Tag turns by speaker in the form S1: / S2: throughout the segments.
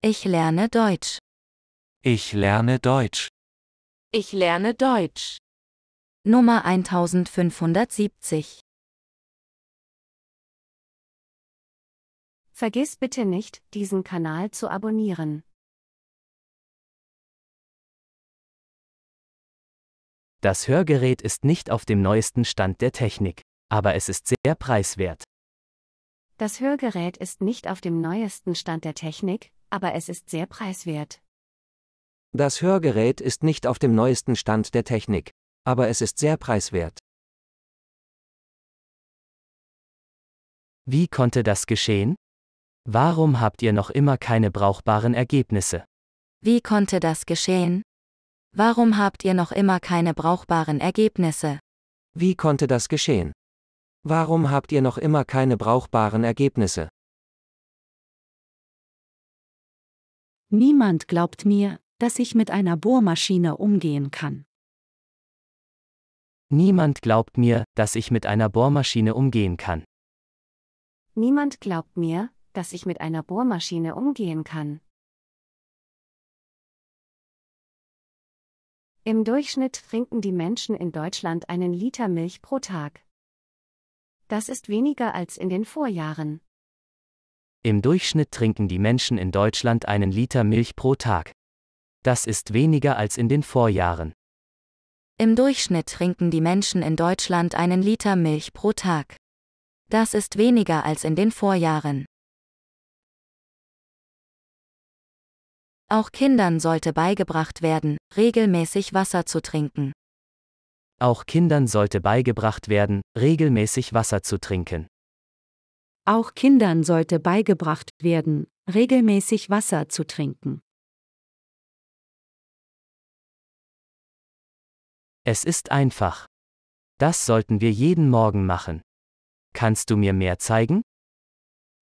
S1: Ich lerne Deutsch. Ich lerne Deutsch. Ich lerne Deutsch.
S2: Nummer 1570. Vergiss bitte nicht, diesen Kanal zu abonnieren.
S1: Das Hörgerät
S3: ist nicht auf dem neuesten Stand der Technik, aber es ist sehr preiswert.
S2: Das Hörgerät ist nicht auf dem neuesten Stand der Technik, aber es ist sehr preiswert.
S4: Das Hörgerät ist nicht auf dem neuesten Stand der Technik, aber es ist sehr preiswert. Wie
S3: konnte das geschehen? Warum habt ihr noch immer keine brauchbaren Ergebnisse?
S2: Wie konnte das geschehen? Warum habt ihr noch immer keine brauchbaren Ergebnisse?
S4: Wie konnte das geschehen? Warum habt ihr noch immer keine brauchbaren Ergebnisse?
S1: Niemand
S2: glaubt mir, dass ich mit einer Bohrmaschine umgehen kann.
S3: Niemand glaubt mir, dass ich mit einer Bohrmaschine umgehen kann.
S2: Niemand glaubt mir, dass ich mit einer Bohrmaschine umgehen kann. Im Durchschnitt trinken die Menschen in Deutschland einen Liter Milch pro Tag. Das ist weniger als in den Vorjahren.
S3: Im Durchschnitt trinken die Menschen in Deutschland einen Liter Milch pro Tag. Das ist weniger als in den Vorjahren.
S2: Im Durchschnitt trinken die Menschen in Deutschland einen Liter Milch pro Tag. Das ist weniger als in den Vorjahren. Auch Kindern sollte beigebracht werden, regelmäßig Wasser zu trinken.
S3: Auch Kindern sollte beigebracht werden, regelmäßig Wasser zu trinken.
S2: Auch Kindern sollte beigebracht werden, regelmäßig Wasser zu trinken.
S1: Es ist einfach.
S3: Das sollten wir jeden Morgen machen. Kannst du mir mehr zeigen?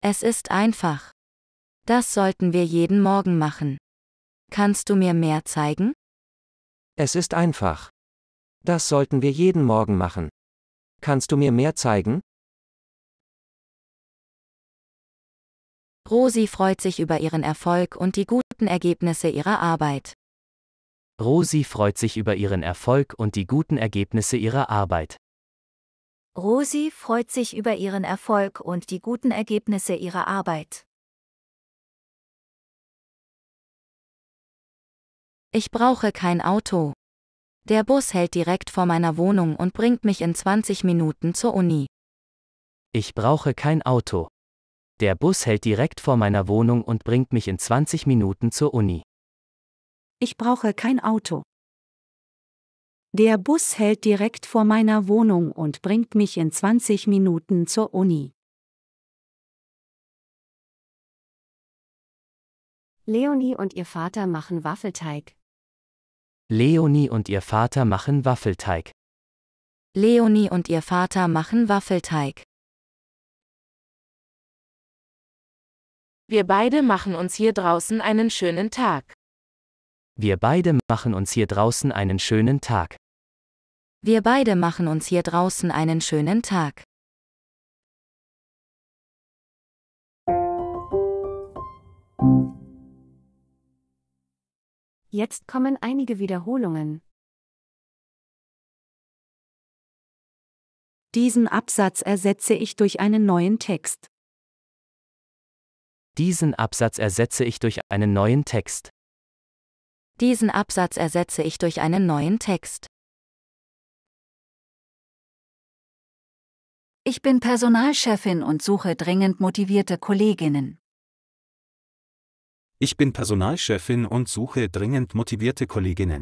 S2: Es ist einfach. Das sollten wir jeden Morgen machen. Kannst du mir mehr zeigen?
S4: Es ist einfach. Das sollten wir jeden Morgen machen. Kannst du mir mehr zeigen?
S2: Rosi freut sich über ihren Erfolg und die guten Ergebnisse ihrer Arbeit.
S3: Rosi freut sich über ihren Erfolg und die guten Ergebnisse ihrer Arbeit.
S2: Rosi freut sich über ihren Erfolg und die guten Ergebnisse ihrer Arbeit. Ich brauche kein Auto. Der Bus hält direkt vor meiner Wohnung und bringt mich in 20 Minuten zur Uni.
S3: Ich brauche kein Auto. Der Bus hält direkt vor meiner Wohnung und bringt mich in 20 Minuten zur Uni.
S2: Ich brauche kein Auto. Der Bus hält direkt vor meiner Wohnung und bringt mich in 20 Minuten zur Uni. Leonie und ihr Vater machen Waffelteig.
S3: Leonie und ihr Vater machen Waffelteig.
S2: Leonie und ihr Vater machen Waffelteig. Wir beide machen uns hier draußen einen schönen Tag.
S3: Wir beide machen uns hier draußen einen schönen Tag.
S2: Wir beide machen uns hier draußen einen schönen Tag. Jetzt kommen einige Wiederholungen. Diesen Absatz ersetze ich durch einen neuen Text.
S3: Diesen Absatz ersetze ich durch einen neuen Text.
S2: Diesen Absatz ersetze ich durch einen neuen Text. Ich bin Personalchefin und suche dringend motivierte Kolleginnen.
S4: Ich bin Personalchefin und suche dringend motivierte Kolleginnen.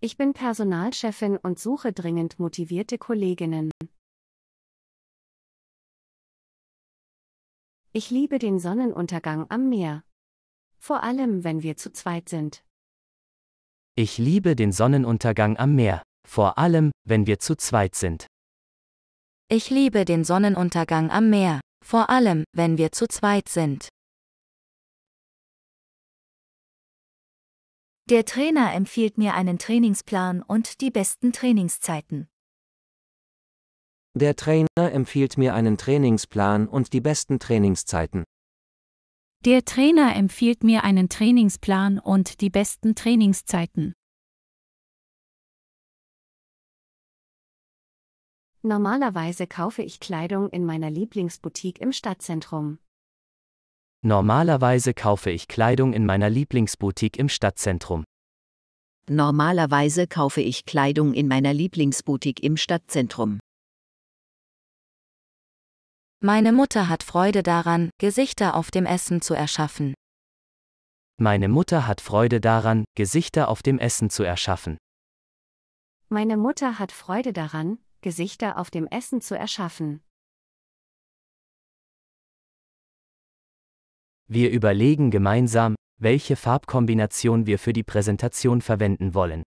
S2: Ich bin Personalchefin und suche dringend motivierte Kolleginnen. Ich liebe den Sonnenuntergang am Meer. Vor allem, wenn wir zu zweit sind.
S3: Ich liebe den Sonnenuntergang am Meer, vor allem, wenn wir zu zweit sind.
S2: Ich liebe den Sonnenuntergang am Meer, vor allem, wenn wir zu zweit sind. Der Trainer empfiehlt mir einen Trainingsplan und die besten Trainingszeiten.
S4: Der Trainer empfiehlt mir einen Trainingsplan und die besten Trainingszeiten.
S2: Der Trainer empfiehlt mir einen Trainingsplan und die besten Trainingszeiten. Normalerweise kaufe ich Kleidung in meiner Lieblingsboutique im Stadtzentrum.
S3: Normalerweise kaufe ich Kleidung in meiner Lieblingsboutique im Stadtzentrum.
S2: Normalerweise kaufe ich Kleidung in meiner Lieblingsboutique im Stadtzentrum. Meine Mutter hat Freude daran, Gesichter auf dem Essen zu erschaffen.
S3: Meine Mutter hat Freude daran, Gesichter auf dem Essen zu erschaffen.
S2: Meine Mutter hat Freude daran, Gesichter auf dem Essen zu erschaffen.
S3: Wir überlegen gemeinsam, welche Farbkombination wir für die Präsentation verwenden wollen.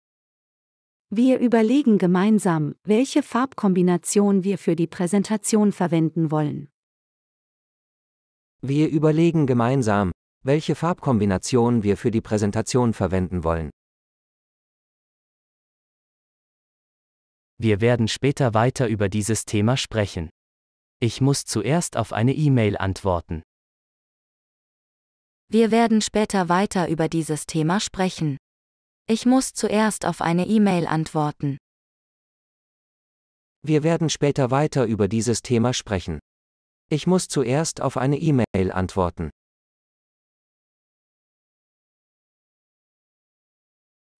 S2: Wir überlegen gemeinsam, welche Farbkombination wir für die Präsentation verwenden wollen.
S4: Wir überlegen gemeinsam, welche Farbkombination wir für die Präsentation verwenden wollen. Wir werden später weiter über dieses Thema sprechen. Ich muss
S3: zuerst auf eine E-Mail antworten.
S2: Wir werden später weiter über dieses Thema sprechen. Ich muss zuerst auf eine E-Mail antworten.
S4: Wir werden später weiter über dieses Thema sprechen. Ich muss zuerst auf eine E-Mail antworten.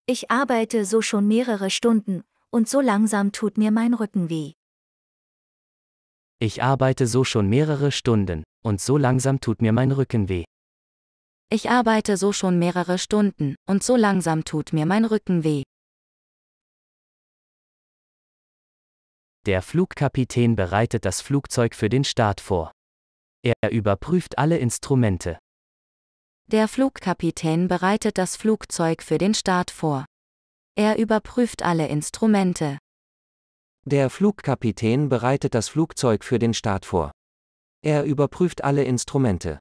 S2: Ich arbeite so schon mehrere Stunden, und so langsam tut mir mein Rücken weh.
S3: Ich arbeite so schon mehrere Stunden, und so langsam tut mir mein Rücken weh.
S2: Ich arbeite so schon mehrere Stunden, und so langsam tut mir mein Rücken weh.
S3: Der Flugkapitän bereitet das Flugzeug für den Start vor. Er überprüft alle Instrumente.
S2: Der Flugkapitän bereitet das Flugzeug für den Start vor. Er überprüft alle Instrumente.
S4: Der Flugkapitän bereitet das Flugzeug für den Start vor. Er überprüft alle Instrumente.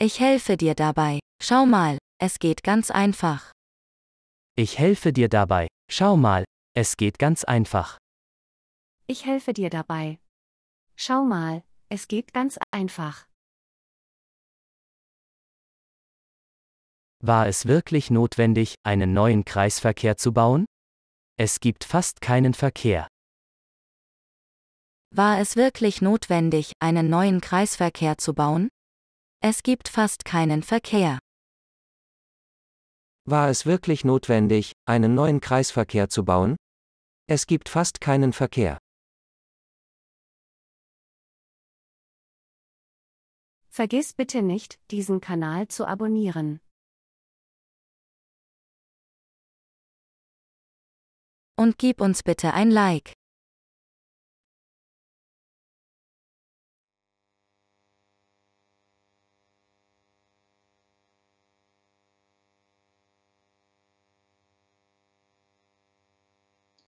S2: Ich helfe dir dabei. Schau mal, es geht ganz einfach.
S3: Ich helfe dir dabei. Schau mal, es geht ganz einfach.
S2: Ich helfe dir dabei. Schau mal, es geht ganz einfach.
S3: War es wirklich notwendig, einen neuen Kreisverkehr zu bauen? Es gibt fast keinen Verkehr.
S2: War es wirklich notwendig, einen neuen Kreisverkehr zu bauen? Es gibt fast keinen Verkehr.
S4: War es wirklich notwendig, einen neuen Kreisverkehr zu bauen? Es gibt fast keinen Verkehr.
S1: Vergiss bitte nicht, diesen Kanal zu abonnieren. Und gib uns bitte ein Like.